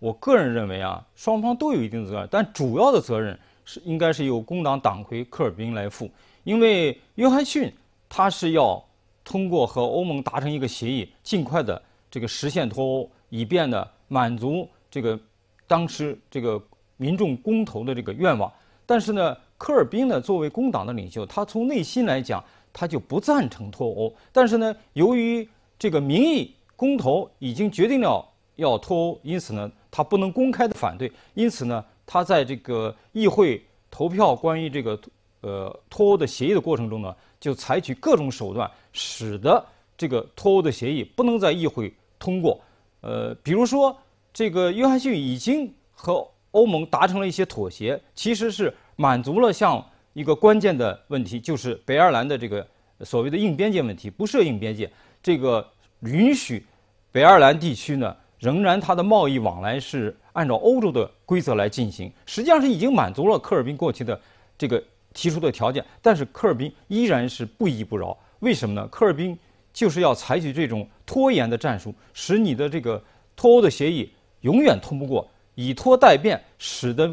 我个人认为啊，双方都有一定责任，但主要的责任是应该是由工党党魁科尔宾来负，因为约翰逊他是要通过和欧盟达成一个协议，尽快的这个实现脱欧，以便呢满足这个当时这个民众公投的这个愿望。但是呢，科尔宾呢作为工党的领袖，他从内心来讲他就不赞成脱欧，但是呢，由于这个民意公投已经决定了要脱欧，因此呢。他不能公开的反对，因此呢，他在这个议会投票关于这个呃脱欧的协议的过程中呢，就采取各种手段，使得这个脱欧的协议不能在议会通过。呃，比如说，这个约翰逊已经和欧盟达成了一些妥协，其实是满足了像一个关键的问题，就是北爱尔兰的这个所谓的硬边界问题，不设硬边界，这个允许北爱尔兰地区呢。仍然，它的贸易往来是按照欧洲的规则来进行，实际上是已经满足了科尔宾过去的这个提出的条件，但是科尔宾依然是不依不饶。为什么呢？科尔宾就是要采取这种拖延的战术，使你的这个脱欧的协议永远通不过，以拖代变，使得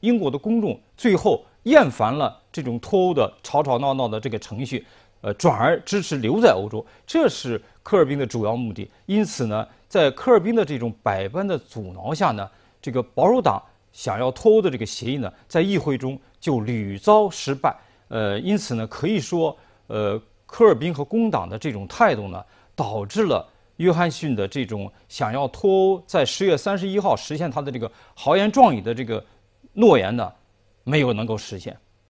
英国的公众最后厌烦了这种脱欧的吵吵闹闹的这个程序，呃，转而支持留在欧洲。这是科尔宾的主要目的。因此呢？在科尔宾的这种百般的阻挠下呢，这个保守党想要脱欧的这个协议呢，在议会中就屡遭失败。呃，因此呢，可以说，呃，科尔宾和工党的这种态度呢，导致了约翰逊的这种想要脱欧，在十月三十一号实现他的这个豪言壮语的这个诺言呢，没有能够实现。